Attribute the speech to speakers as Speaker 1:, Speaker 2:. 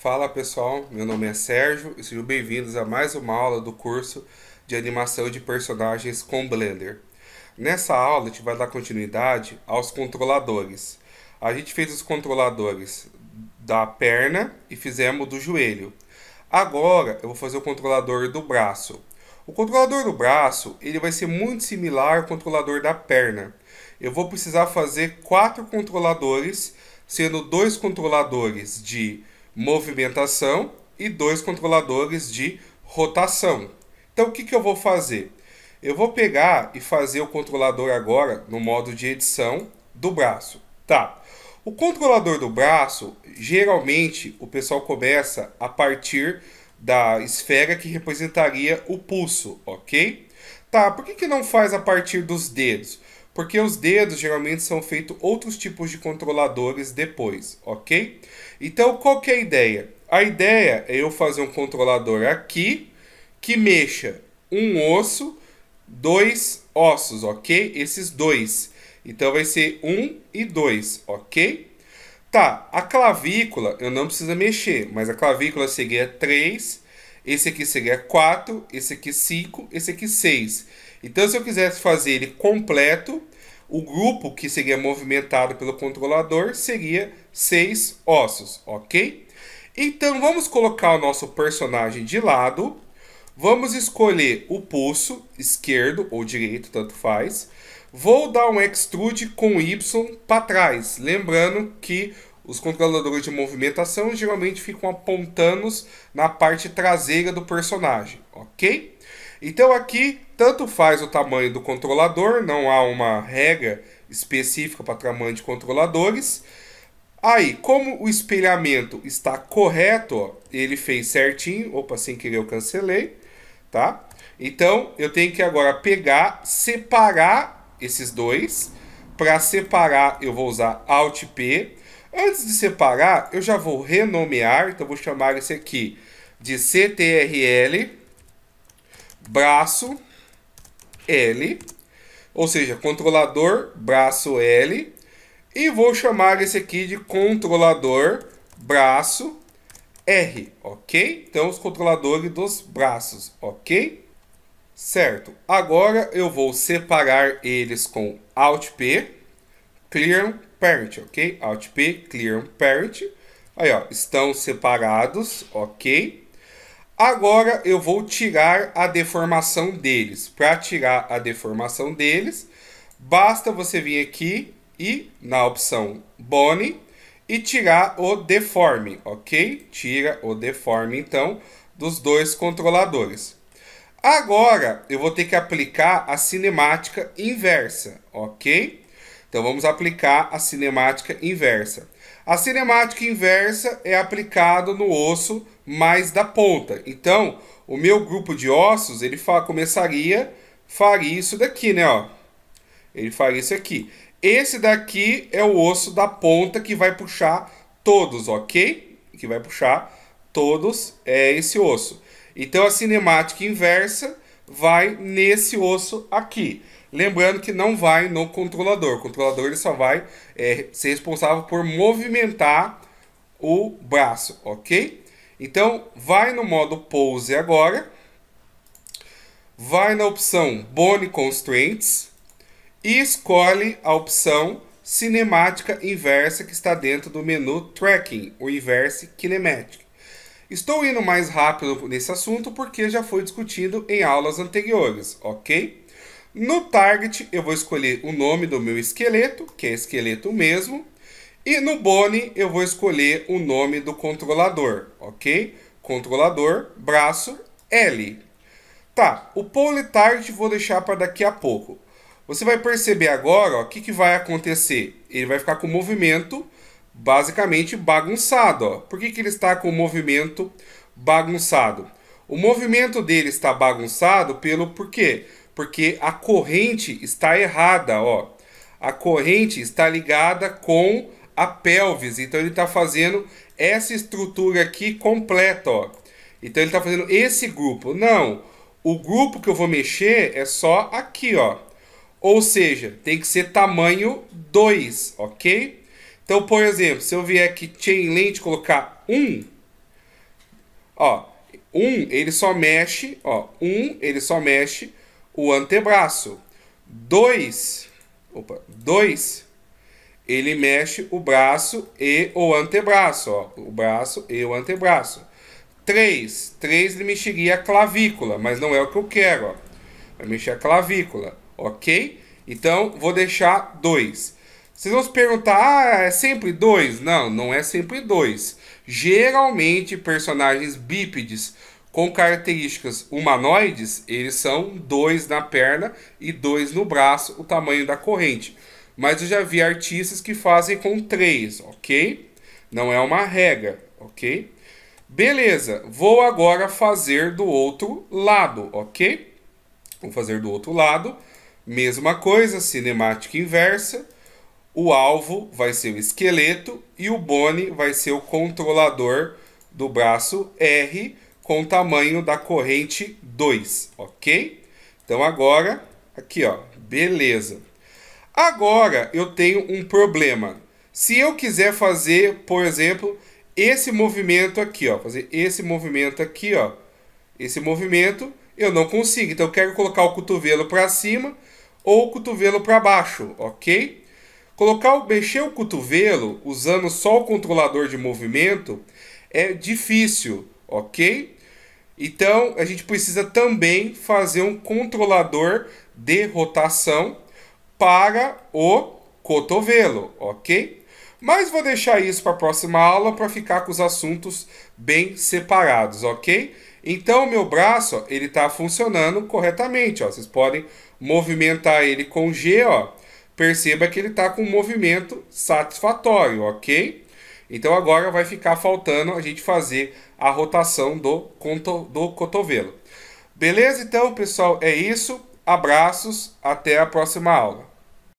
Speaker 1: Fala pessoal, meu nome é Sérgio e sejam bem-vindos a mais uma aula do curso de animação de personagens com Blender. Nessa aula a gente vai dar continuidade aos controladores. A gente fez os controladores da perna e fizemos do joelho. Agora eu vou fazer o controlador do braço. O controlador do braço ele vai ser muito similar ao controlador da perna. Eu vou precisar fazer quatro controladores, sendo dois controladores de movimentação e dois controladores de rotação. Então o que, que eu vou fazer? Eu vou pegar e fazer o controlador agora no modo de edição do braço. Tá. O controlador do braço, geralmente o pessoal começa a partir da esfera que representaria o pulso, ok? Tá, por que, que não faz a partir dos dedos? porque os dedos geralmente são feitos outros tipos de controladores depois, ok? Então, qual que é a ideia? A ideia é eu fazer um controlador aqui que mexa um osso, dois ossos, ok? Esses dois. Então, vai ser um e dois, ok? Tá, a clavícula eu não preciso mexer, mas a clavícula seria 3 esse aqui seria 4, esse aqui 5, esse aqui 6. Então, se eu quisesse fazer ele completo, o grupo que seria movimentado pelo controlador seria 6 ossos, ok? Então, vamos colocar o nosso personagem de lado. Vamos escolher o pulso, esquerdo ou direito, tanto faz. Vou dar um extrude com Y para trás, lembrando que os controladores de movimentação geralmente ficam apontando na parte traseira do personagem, ok? Então aqui, tanto faz o tamanho do controlador, não há uma regra específica para tamanho de controladores. Aí, como o espelhamento está correto, ó, ele fez certinho, opa, sem querer eu cancelei, tá? Então, eu tenho que agora pegar, separar esses dois. Para separar, eu vou usar Alt P, Antes de separar, eu já vou renomear, então vou chamar esse aqui de CTRL braço L, ou seja, controlador braço L, e vou chamar esse aqui de controlador braço R, ok? Então, os controladores dos braços, ok? Certo, agora eu vou separar eles com Alt P, Clear Parent, ok? Alt P, Clear Parent. Aí, ó, estão separados, ok? Agora eu vou tirar a deformação deles. Para tirar a deformação deles, basta você vir aqui e na opção Bone e tirar o deforme, ok? Tira o deforme então dos dois controladores. Agora eu vou ter que aplicar a cinemática inversa, ok? Então vamos aplicar a cinemática inversa. A cinemática inversa é aplicada no osso mais da ponta. Então, o meu grupo de ossos, ele fa começaria, faria isso daqui, né? Ó. Ele faria isso aqui. Esse daqui é o osso da ponta que vai puxar todos, ok? Que vai puxar todos é esse osso. Então, a cinemática inversa vai nesse osso aqui. Lembrando que não vai no controlador. O controlador ele só vai é, ser responsável por movimentar o braço, ok? Então, vai no modo Pose agora. Vai na opção Bone Constraints. E escolhe a opção Cinemática Inversa que está dentro do menu Tracking, o Inverse Kinematic. Estou indo mais rápido nesse assunto porque já foi discutido em aulas anteriores, ok? No target eu vou escolher o nome do meu esqueleto, que é esqueleto mesmo, e no bone eu vou escolher o nome do controlador, ok? Controlador, braço, L. Tá, o pole target vou deixar para daqui a pouco. Você vai perceber agora o que, que vai acontecer. Ele vai ficar com movimento basicamente bagunçado. Ó. Por que, que ele está com o movimento bagunçado? O movimento dele está bagunçado pelo por quê? Porque a corrente está errada, ó. A corrente está ligada com a pelvis, então ele está fazendo essa estrutura aqui completa, ó. Então ele está fazendo esse grupo. Não, o grupo que eu vou mexer é só aqui, ó. Ou seja, tem que ser tamanho 2, ok? Então, por exemplo, se eu vier aqui chain length colocar 1, ó, 1 ele só mexe, ó, 1 ele só mexe o antebraço. 2, opa, 2 ele mexe o braço e o antebraço, ó, o braço e o antebraço. 3, 3 ele mexeria a clavícula, mas não é o que eu quero, ó. Vai mexer a clavícula, ok? Então, vou deixar 2. Vocês vão se perguntar, ah, é sempre dois? Não, não é sempre dois. Geralmente, personagens bípedes com características humanoides, eles são dois na perna e dois no braço, o tamanho da corrente. Mas eu já vi artistas que fazem com três, ok? Não é uma regra, ok? Beleza, vou agora fazer do outro lado, ok? Vou fazer do outro lado. Mesma coisa, cinemática inversa o alvo vai ser o esqueleto e o bone vai ser o controlador do braço R com o tamanho da corrente 2, ok? Então agora, aqui ó, beleza. Agora eu tenho um problema. Se eu quiser fazer, por exemplo, esse movimento aqui, ó, fazer esse movimento aqui, ó, esse movimento eu não consigo. Então eu quero colocar o cotovelo para cima ou o cotovelo para baixo, ok? Colocar o mexer o cotovelo usando só o controlador de movimento é difícil, ok? Então a gente precisa também fazer um controlador de rotação para o cotovelo, ok? Mas vou deixar isso para a próxima aula para ficar com os assuntos bem separados, ok? Então o meu braço ó, ele está funcionando corretamente, ó. Vocês podem movimentar ele com G, ó Perceba que ele está com um movimento satisfatório, ok? Então agora vai ficar faltando a gente fazer a rotação do, conto, do cotovelo. Beleza? Então, pessoal, é isso. Abraços, até a próxima aula.